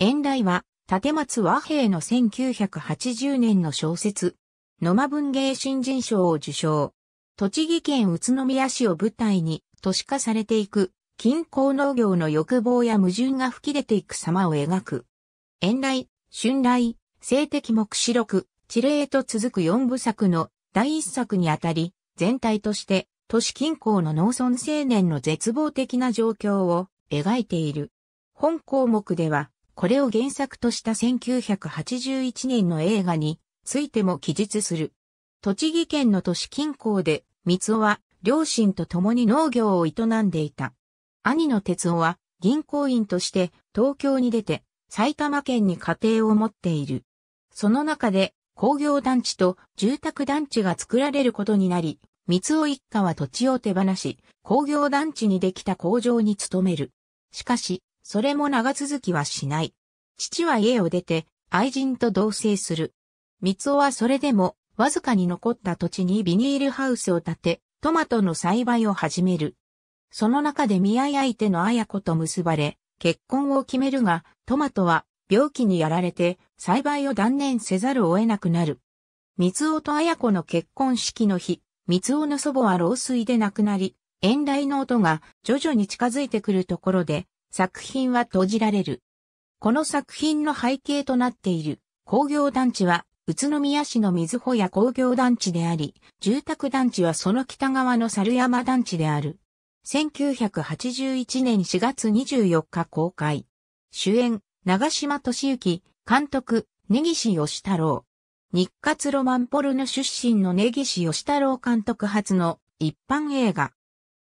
遠来は、立松和平の1980年の小説、野間文芸新人賞を受賞。栃木県宇都宮市を舞台に、都市化されていく、近郊農業の欲望や矛盾が吹き出ていく様を描く。遠来、春来、性的目視録、地霊と続く四部作の第一作にあたり、全体として、都市近郊の農村青年の絶望的な状況を描いている。本項目では、これを原作とした1981年の映画についても記述する。栃木県の都市近郊で、三尾は両親と共に農業を営んでいた。兄の哲夫は銀行員として東京に出て埼玉県に家庭を持っている。その中で工業団地と住宅団地が作られることになり、三尾一家は土地を手放し、工業団地にできた工場に勤める。しかし、それも長続きはしない。父は家を出て、愛人と同棲する。三尾はそれでも、わずかに残った土地にビニールハウスを建て、トマトの栽培を始める。その中で見合い相手の綾子と結ばれ、結婚を決めるが、トマトは病気にやられて栽培を断念せざるを得なくなる。三尾と綾子の結婚式の日、三尾の祖母は老衰で亡くなり、遠来の音が徐々に近づいてくるところで、作品は閉じられる。この作品の背景となっている工業団地は宇都宮市の水穂屋工業団地であり、住宅団地はその北側の猿山団地である。1981年4月24日公開。主演、長島敏之、監督、根岸義太郎。日活ロマンポルノ出身の根岸義太郎監督初の一般映画。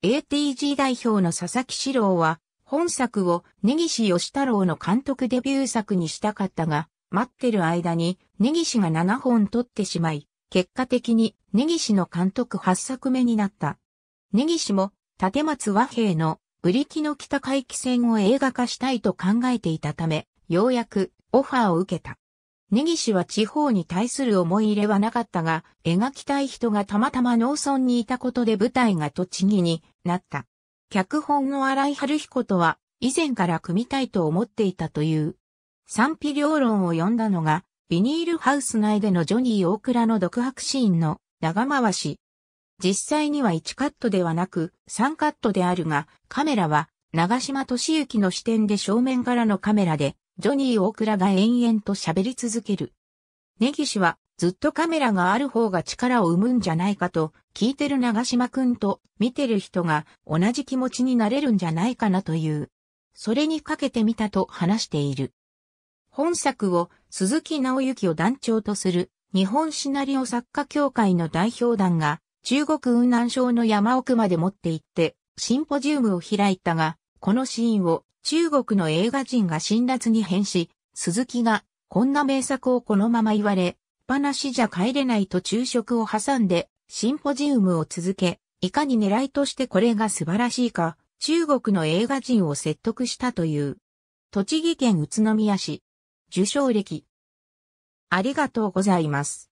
ATG 代表の佐々木史郎は、本作を根岸義太郎の監督デビュー作にしたかったが、待ってる間に根岸が7本撮ってしまい、結果的に根岸の監督8作目になった。根岸も立松和平のブリキの北回帰戦を映画化したいと考えていたため、ようやくオファーを受けた。根岸は地方に対する思い入れはなかったが、描きたい人がたまたま農村にいたことで舞台が栃木になった。脚本の荒井春彦とは、以前から組みたいと思っていたという。賛否両論を読んだのが、ビニールハウス内でのジョニー・大倉の独白シーンの長回し。実際には1カットではなく3カットであるが、カメラは長島敏之の視点で正面からのカメラで、ジョニー・大倉が延々と喋り続ける。根岸はずっとカメラがある方が力を生むんじゃないかと、聞いてる長島くんと見てる人が同じ気持ちになれるんじゃないかなという。それにかけてみたと話している。本作を鈴木直之を団長とする日本シナリオ作家協会の代表団が中国雲南省の山奥まで持って行ってシンポジウムを開いたが、このシーンを中国の映画人が辛辣に変し、鈴木がこんな名作をこのまま言われ、ぱなしじゃ帰れないと昼食を挟んでシンポジウムを続け、いかに狙いとしてこれが素晴らしいか、中国の映画人を説得したという。栃木県宇都宮市。受賞歴。ありがとうございます。